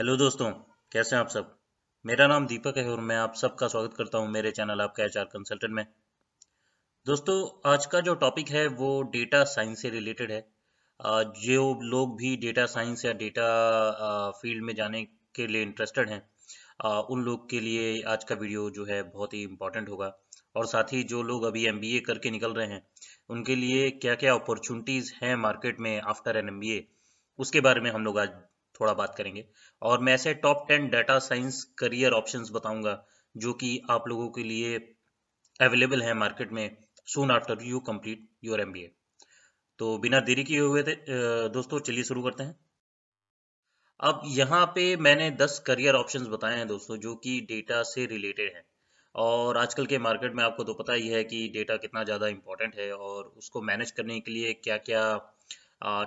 hello दोस्तों कैसे हैं आप सब मेरा नाम दीपक है और मैं आप सबका स्वागत करता हूं मेरे चैनल आपका एच आर कंसल्टेंट में दोस्तों आज का जो टॉपिक है वो डेटा साइंस से रिलेटेड है जो लोग भी डेटा साइंस या डेटा फील्ड में जाने के लिए इंटरेस्टेड हैं उन लोग के लिए आज का वीडियो जो है बहुत ही इम्पोर्टेंट होगा और साथ ही जो लोग अभी एम करके निकल रहे हैं उनके लिए क्या क्या अपॉर्चुनिटीज़ हैं मार्केट में आफ्टर एन एम उसके बारे में हम लोग आज थोड़ा बात करेंगे और मैं ऐसे top ten data science career options बताऊंगा जो कि आप लोगों के लिए अवेलेबल है मार्केट में soon after you complete your M तो बिना देरी किए हुए थे दोस्तों चलिए शुरू करते हैं अब यहाँ पे मैंने 10 करियर ऑप्शंस बताए हैं दोस्तों जो कि डेटा से रिलेटेड हैं और आजकल के मार्केट में आपको तो पता ही है कि डेटा कितना ज़्यादा इम्पोर्टेंट है और उसको मैनेज करने के लिए क्या क्या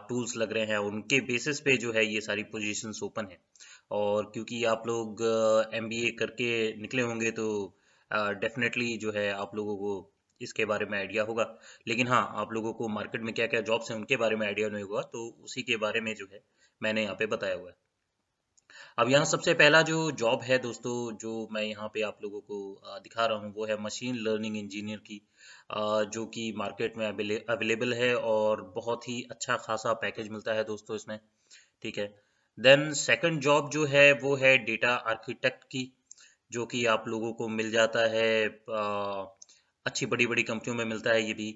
टूल्स लग रहे हैं उनके बेसिस पे जो है ये सारी पोजीशंस ओपन है और क्योंकि आप लोग एम करके निकले होंगे तो डेफिनेटली जो है आप लोगों को इसके बारे में आइडिया होगा लेकिन हाँ आप लोगों को मार्केट में क्या क्या जॉब्स हैं उनके बारे में आइडिया नहीं होगा तो उसी के बारे में जो है मैंने यहाँ पे बताया हुआ है अब यहाँ सबसे पहला जो जॉब है दोस्तों जो मैं यहाँ पे आप लोगों को दिखा रहा हूँ वो है मशीन लर्निंग इंजीनियर की जो कि मार्केट में अवेलेबल है और बहुत ही अच्छा खासा पैकेज मिलता है दोस्तों इसमें ठीक है देन सेकंड जॉब जो है वो है डेटा आर्किटेक्ट की जो कि आप लोगों को मिल जाता है अच्छी बड़ी बड़ी कंपनियों में मिलता है ये भी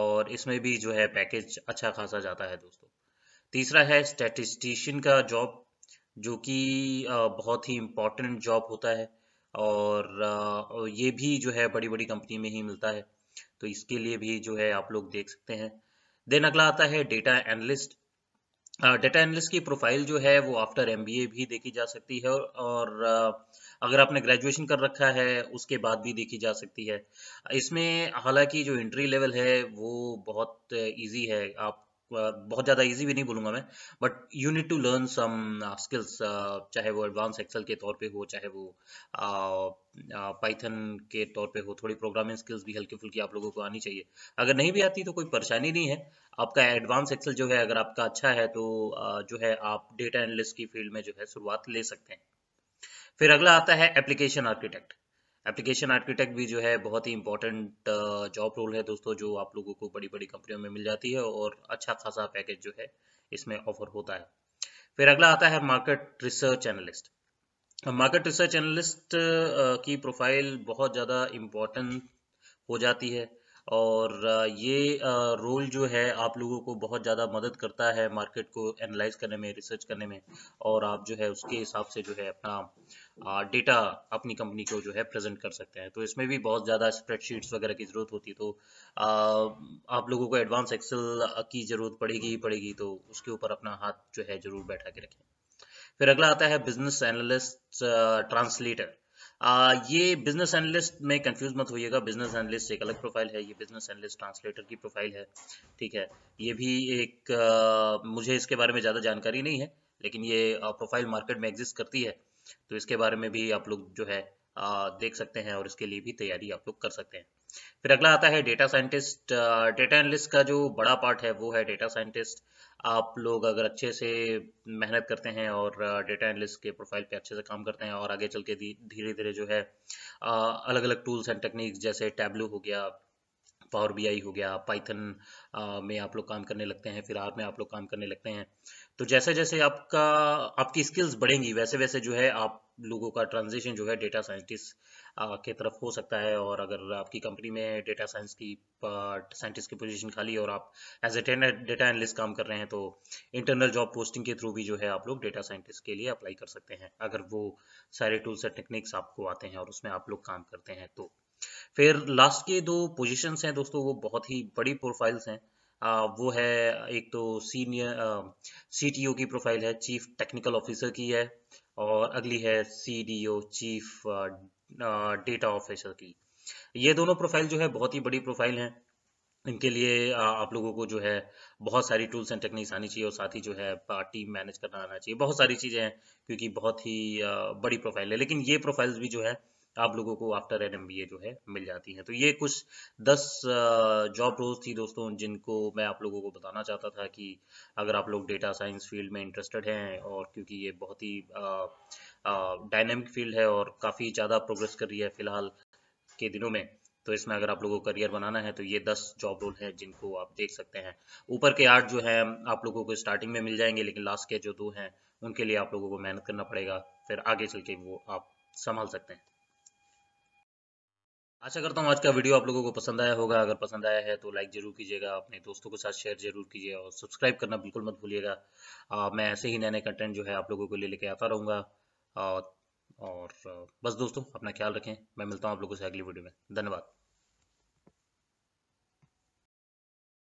और इसमें भी जो है पैकेज अच्छा खासा जाता है दोस्तों तीसरा है स्टैटिस्टिशियन का जॉब जो कि बहुत ही इम्पोर्टेंट जॉब होता है और ये भी जो है बड़ी बड़ी कंपनी में ही मिलता है तो इसके लिए भी जो है आप लोग देख सकते हैं देन अगला आता है डेटा एनालिस्ट डेटा एनालिस्ट की प्रोफाइल जो है वो आफ्टर एमबीए भी देखी जा सकती है और अगर आपने ग्रेजुएशन कर रखा है उसके बाद भी देखी जा सकती है इसमें हालांकि जो इंट्री लेवल है वो बहुत इजी है आप बहुत ज़्यादा इजी भी नहीं बोलूँगा मैं but you need to learn some skills चाहे वो एडवांस एक्सेल के तौर पे हो चाहे वो पाइथन uh, uh, के तौर पे हो थोड़ी प्रोग्रामिंग स्किल्स भी हल्की फुल्की आप लोगों को आनी चाहिए अगर नहीं भी आती तो कोई परेशानी नहीं है आपका एडवांस एक्सेल जो है अगर आपका अच्छा है तो uh, जो है आप डेटा एनालिस्ट की फील्ड में जो है शुरुआत ले सकते हैं फिर अगला आता है एप्लीकेशन आर्किटेक्ट एप्लीकेशन आर्किटेक्ट भी जो है बहुत ही इंपॉर्टेंट जॉब रोल है दोस्तों जो आप लोगों को बड़ी बड़ी कंपनियों में मिल जाती है और अच्छा खासा पैकेज जो है इसमें ऑफर होता है फिर अगला आता है market research analyst market research analyst की प्रोफाइल बहुत ज़्यादा इम्पोर्टेंट हो जाती है और ये रोल जो है आप लोगों को बहुत ज़्यादा मदद करता है मार्केट को एनालाइज करने में रिसर्च करने में और आप जो है उसके हिसाब से जो है अपना डेटा अपनी कंपनी को जो है प्रेजेंट कर सकते हैं तो इसमें भी बहुत ज़्यादा स्प्रेडशीट्स वगैरह की ज़रूरत होती है तो आप लोगों को एडवांस एक्सेल की ज़रूरत पड़ेगी ही पड़ेगी तो उसके ऊपर अपना हाथ जो है ज़रूर बैठा के रखें फिर अगला आता है बिजनेस एनालिस्ट ट्रांसलेटर आ, ये बिजनेस एनालिस्ट में कंफ्यूज मत होइएगा बिजनेस एनालिस्ट एक अलग प्रोफाइल है ये बिजनेस एनालिस्ट ट्रांसलेटर की प्रोफाइल है ठीक है ये भी एक आ, मुझे इसके बारे में ज़्यादा जानकारी नहीं है लेकिन ये प्रोफाइल मार्केट में एग्जिस्ट करती है तो इसके बारे में भी आप लोग जो है आ, देख सकते हैं और इसके लिए भी तैयारी आप लोग कर सकते हैं फिर अगला आता है डेटा साइंटिस्ट डेटा एनालिस्ट का जो बड़ा पार्ट है वो है डेटा साइंटिस्ट आप लोग अगर अच्छे से मेहनत करते हैं और डेटा uh, एनालिस्ट के प्रोफाइल पे अच्छे से काम करते हैं और आगे चल के धीरे धीरे जो है अलग अलग टूल्स एंड टेक्निक्स जैसे टैब्लू हो गया पावर बी हो गया पाइथन में आप लोग काम करने लगते हैं फिर आर में आप लोग काम करने लगते हैं तो जैसे जैसे आपका आपकी स्किल्स बढ़ेंगी वैसे वैसे जो है आप लोगों का ट्रांजेक्शन जो है डेटा साइंटिस्ट के तरफ हो सकता है और अगर आपकी कंपनी में डेटा साइंस की साइंटिस्ट की पोजीशन खाली है और आप as a tenure data analyst काम कर रहे हैं तो इंटरनल जॉब पोस्टिंग के थ्रू भी जो है आप लोग डेटा साइंटिस्ट के लिए अप्लाई कर सकते हैं अगर वो सारे टूल्स और टेक्निक्स आपको आते हैं और उसमें आप लोग काम करते हैं तो फिर लास्ट के दो पोजीशंस हैं दोस्तों वो बहुत ही बड़ी प्रोफाइल्स हैं आ, वो है एक तो सीनियर सीटीओ की प्रोफाइल है चीफ टेक्निकल ऑफिसर की है और अगली है सीडीओ चीफ डेटा ऑफिसर की ये दोनों प्रोफाइल जो है बहुत ही बड़ी प्रोफाइल हैं इनके लिए आप लोगों को जो है बहुत सारी टूल्स एंड टेक्निक्स आनी चाहिए और साथ ही जो है टीम मैनेज करना आना चाहिए बहुत सारी चीज़ें हैं क्योंकि बहुत ही बड़ी प्रोफाइल है लेकिन ये प्रोफाइल्स भी जो है आप लोगों को आफ्टर एन जो है मिल जाती है तो ये कुछ दस जॉब रोल थी दोस्तों जिनको मैं आप लोगों को बताना चाहता था कि अगर आप लोग डेटा साइंस फील्ड में इंटरेस्टेड हैं और क्योंकि ये बहुत ही डायनेमिक फील्ड है और काफ़ी ज़्यादा प्रोग्रेस कर रही है फिलहाल के दिनों में तो इसमें अगर आप लोगों को करियर बनाना है तो ये दस जॉब रोल हैं जिनको आप देख सकते हैं ऊपर के आठ जो हैं आप लोगों को स्टार्टिंग में मिल जाएंगे लेकिन लास्ट के जो दो हैं उनके लिए आप लोगों को मेहनत करना पड़ेगा फिर आगे चल के वो आप संभाल सकते हैं आशा करता हूँ आज का वीडियो आप लोगों को पसंद आया होगा अगर पसंद आया है तो लाइक जरूर कीजिएगा अपने दोस्तों के साथ शेयर जरूर कीजिए और सब्सक्राइब करना बिल्कुल मत भूलिएगा मैं ऐसे ही नए नए कंटेंट जो है आप लोगों के लिए लेके आता रहूँगा और बस दोस्तों अपना ख्याल रखें मैं मिलता हूँ आप लोगों से अगली वीडियो में धन्यवाद